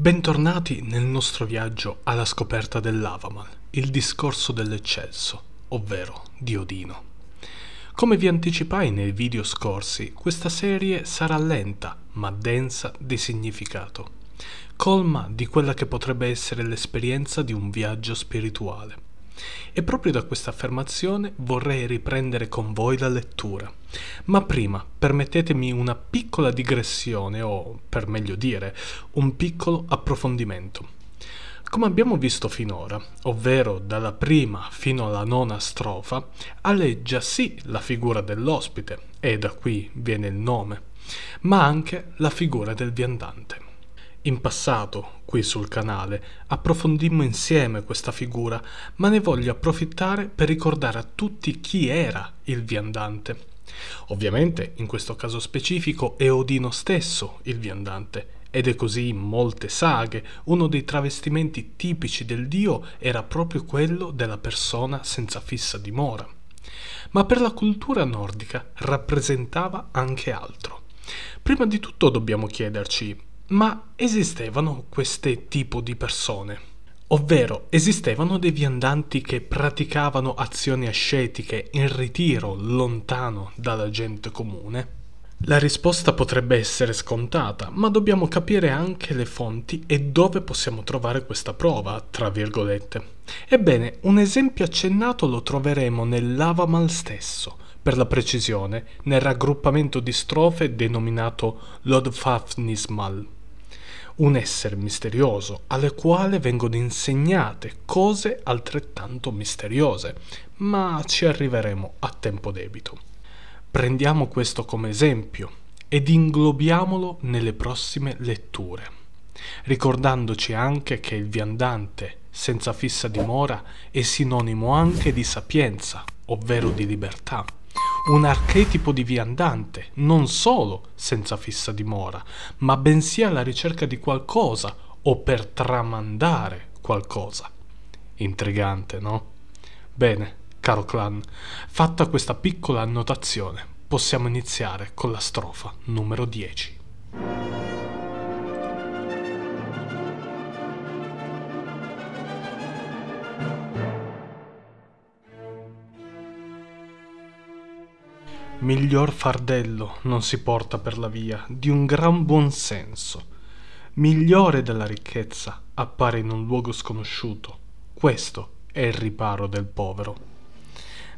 Bentornati nel nostro viaggio alla scoperta dell'Avaman, il discorso dell'eccelso, ovvero di Odino. Come vi anticipai nei video scorsi, questa serie sarà lenta ma densa di significato, colma di quella che potrebbe essere l'esperienza di un viaggio spirituale. E proprio da questa affermazione vorrei riprendere con voi la lettura. Ma prima permettetemi una piccola digressione o, per meglio dire, un piccolo approfondimento. Come abbiamo visto finora, ovvero dalla prima fino alla nona strofa, alleggia sì la figura dell'ospite, e da qui viene il nome, ma anche la figura del viandante. In passato, qui sul canale approfondimmo insieme questa figura, ma ne voglio approfittare per ricordare a tutti chi era il viandante. Ovviamente, in questo caso specifico, è Odino stesso il viandante, ed è così in molte saghe, uno dei travestimenti tipici del dio era proprio quello della persona senza fissa dimora. Ma per la cultura nordica rappresentava anche altro. Prima di tutto dobbiamo chiederci ma esistevano queste tipo di persone, ovvero esistevano dei viandanti che praticavano azioni ascetiche in ritiro lontano dalla gente comune? La risposta potrebbe essere scontata, ma dobbiamo capire anche le fonti e dove possiamo trovare questa prova, tra virgolette. Ebbene, un esempio accennato lo troveremo nell'Avamal stesso, per la precisione, nel raggruppamento di strofe denominato Lodfafnismal un essere misterioso alle quale vengono insegnate cose altrettanto misteriose, ma ci arriveremo a tempo debito. Prendiamo questo come esempio ed inglobiamolo nelle prossime letture, ricordandoci anche che il viandante senza fissa dimora è sinonimo anche di sapienza, ovvero di libertà un archetipo di viandante, non solo senza fissa dimora, ma bensì alla ricerca di qualcosa o per tramandare qualcosa. Intrigante, no? Bene, caro clan, fatta questa piccola annotazione, possiamo iniziare con la strofa numero 10. Miglior fardello non si porta per la via di un gran buon senso. Migliore della ricchezza appare in un luogo sconosciuto. Questo è il riparo del povero.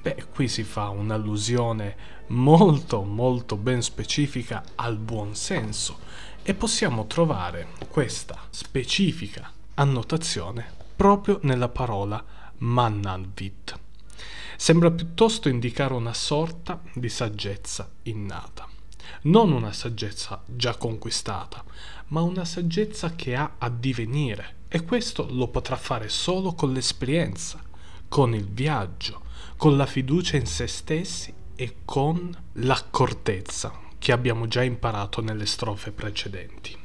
Beh, qui si fa un'allusione molto molto ben specifica al buon senso e possiamo trovare questa specifica annotazione proprio nella parola mannanvit sembra piuttosto indicare una sorta di saggezza innata. Non una saggezza già conquistata, ma una saggezza che ha a divenire e questo lo potrà fare solo con l'esperienza, con il viaggio, con la fiducia in se stessi e con l'accortezza che abbiamo già imparato nelle strofe precedenti.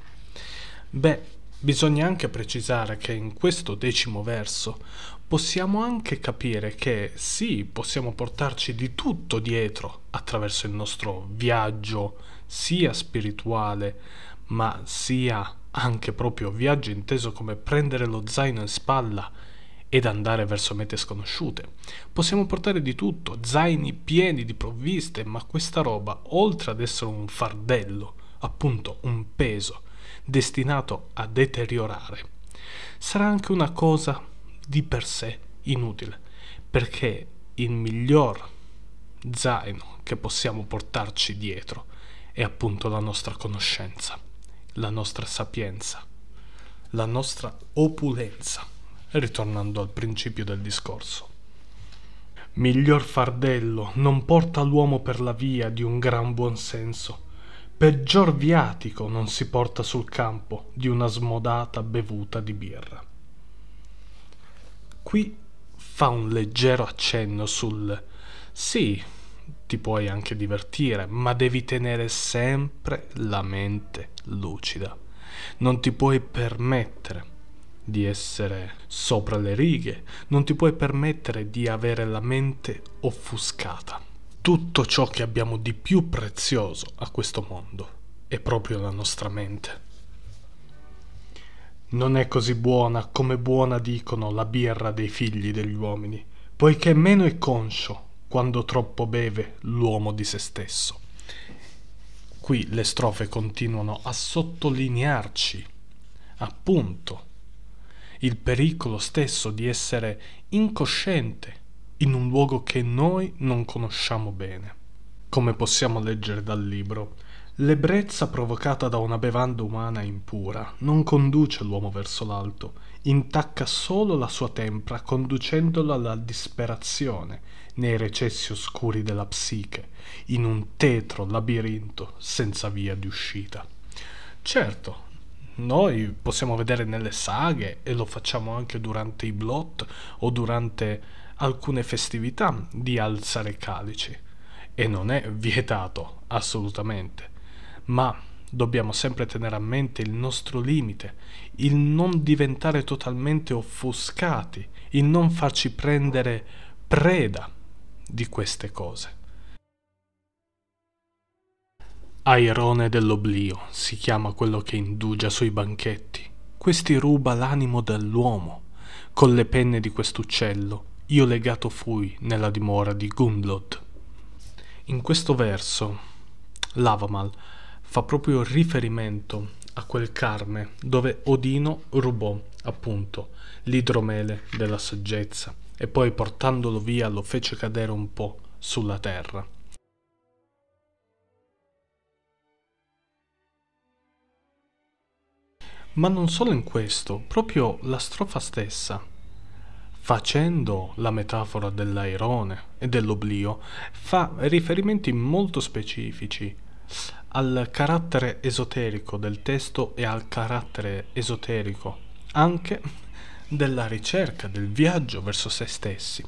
Beh, bisogna anche precisare che in questo decimo verso possiamo anche capire che sì, possiamo portarci di tutto dietro attraverso il nostro viaggio, sia spirituale, ma sia anche proprio viaggio inteso come prendere lo zaino in spalla ed andare verso mete sconosciute. Possiamo portare di tutto, zaini pieni di provviste, ma questa roba, oltre ad essere un fardello, appunto un peso, destinato a deteriorare, sarà anche una cosa di per sé inutile, perché il miglior zaino che possiamo portarci dietro è appunto la nostra conoscenza, la nostra sapienza, la nostra opulenza, ritornando al principio del discorso. Miglior fardello non porta l'uomo per la via di un gran buon senso, peggior viatico non si porta sul campo di una smodata bevuta di birra qui fa un leggero accenno sul sì, ti puoi anche divertire, ma devi tenere sempre la mente lucida. Non ti puoi permettere di essere sopra le righe, non ti puoi permettere di avere la mente offuscata. Tutto ciò che abbiamo di più prezioso a questo mondo è proprio la nostra mente. Non è così buona come buona dicono la birra dei figli degli uomini, poiché meno è conscio quando troppo beve l'uomo di se stesso. Qui le strofe continuano a sottolinearci, appunto, il pericolo stesso di essere incosciente in un luogo che noi non conosciamo bene. Come possiamo leggere dal libro, L'ebbrezza provocata da una bevanda umana impura non conduce l'uomo verso l'alto, intacca solo la sua tempra conducendolo alla disperazione nei recessi oscuri della psiche, in un tetro labirinto senza via di uscita. Certo, noi possiamo vedere nelle saghe e lo facciamo anche durante i blot o durante alcune festività di alzare calici e non è vietato assolutamente ma dobbiamo sempre tenere a mente il nostro limite, il non diventare totalmente offuscati, il non farci prendere preda di queste cose. Airone dell'oblio si chiama quello che indugia sui banchetti. Questi ruba l'animo dell'uomo. Con le penne di quest'uccello io legato fui nella dimora di Gundlod. In questo verso, Lavamal fa proprio riferimento a quel Carme dove Odino rubò appunto l'idromele della saggezza e poi portandolo via lo fece cadere un po' sulla terra. Ma non solo in questo, proprio la strofa stessa, facendo la metafora dell'airone e dell'oblio, fa riferimenti molto specifici al carattere esoterico del testo e al carattere esoterico anche della ricerca, del viaggio verso se stessi.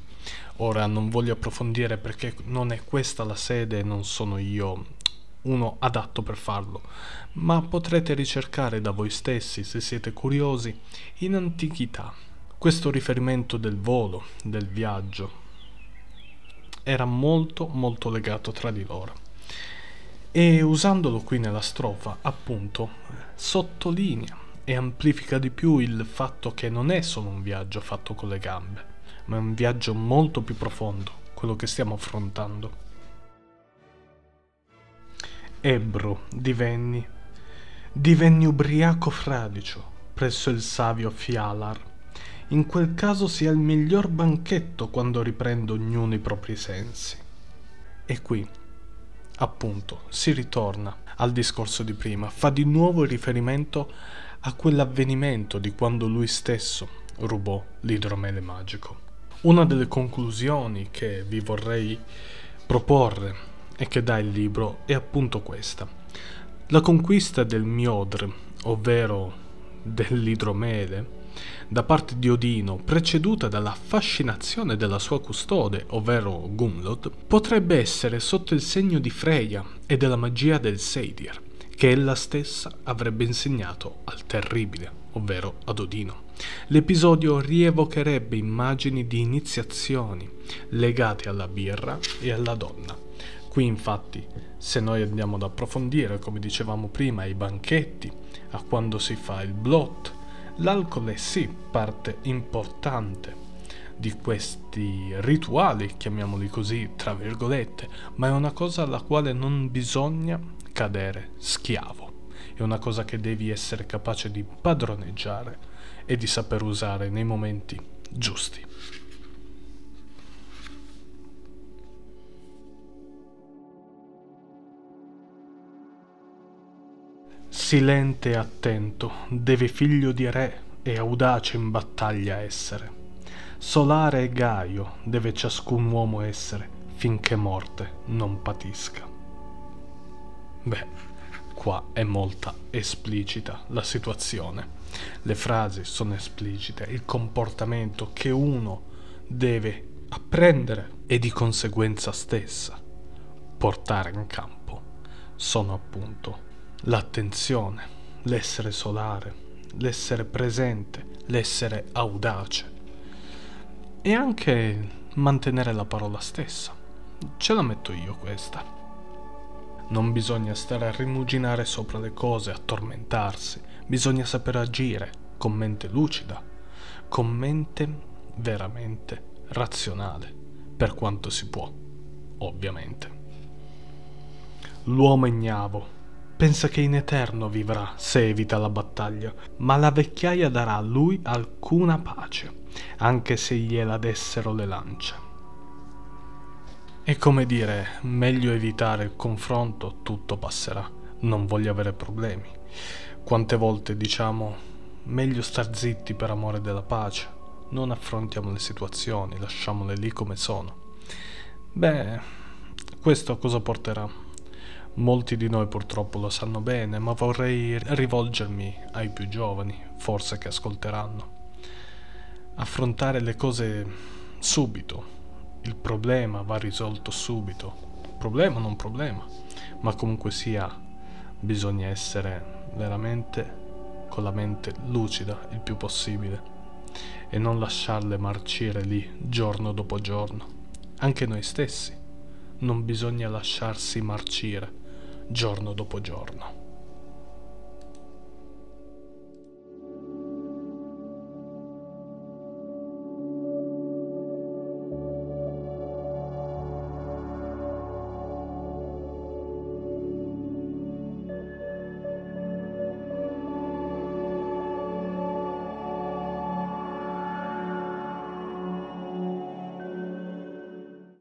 Ora non voglio approfondire perché non è questa la sede e non sono io uno adatto per farlo, ma potrete ricercare da voi stessi, se siete curiosi, in antichità. Questo riferimento del volo, del viaggio, era molto molto legato tra di loro e usandolo qui nella strofa appunto sottolinea e amplifica di più il fatto che non è solo un viaggio fatto con le gambe, ma è un viaggio molto più profondo, quello che stiamo affrontando. Ebro divenni, divenni ubriaco fradicio presso il savio Fialar. In quel caso sia il miglior banchetto quando riprende ognuno i propri sensi. E qui Appunto, si ritorna al discorso di prima, fa di nuovo riferimento a quell'avvenimento di quando lui stesso rubò l'idromele magico. Una delle conclusioni che vi vorrei proporre e che dà il libro è appunto questa. La conquista del Miodr, ovvero dell'idromele, da parte di Odino, preceduta dalla fascinazione della sua custode, ovvero Gumlod, potrebbe essere sotto il segno di Freya e della magia del Seidir, che ella stessa avrebbe insegnato al terribile, ovvero ad Odino. L'episodio rievocherebbe immagini di iniziazioni legate alla birra e alla donna. Qui infatti, se noi andiamo ad approfondire, come dicevamo prima, ai banchetti, a quando si fa il blot, L'alcol è sì parte importante di questi rituali, chiamiamoli così, tra virgolette, ma è una cosa alla quale non bisogna cadere schiavo. È una cosa che devi essere capace di padroneggiare e di saper usare nei momenti giusti. silente e attento, deve figlio di re e audace in battaglia essere. Solare e gaio deve ciascun uomo essere, finché morte non patisca. Beh, qua è molta esplicita la situazione. Le frasi sono esplicite, il comportamento che uno deve apprendere e di conseguenza stessa portare in campo sono appunto l'attenzione, l'essere solare, l'essere presente, l'essere audace e anche mantenere la parola stessa. Ce la metto io questa. Non bisogna stare a rimuginare sopra le cose, a tormentarsi, bisogna saper agire con mente lucida, con mente veramente razionale, per quanto si può, ovviamente. L'uomo ignavo pensa che in eterno vivrà se evita la battaglia, ma la vecchiaia darà a lui alcuna pace, anche se gliela dessero le lance. E come dire, meglio evitare il confronto, tutto passerà, non voglio avere problemi. Quante volte diciamo, meglio star zitti per amore della pace, non affrontiamo le situazioni, lasciamole lì come sono. Beh, questo a cosa porterà? Molti di noi purtroppo lo sanno bene, ma vorrei rivolgermi ai più giovani, forse che ascolteranno. Affrontare le cose subito. Il problema va risolto subito. Problema non problema, ma comunque sia bisogna essere veramente con la mente lucida il più possibile e non lasciarle marcire lì giorno dopo giorno. Anche noi stessi non bisogna lasciarsi marcire giorno dopo giorno.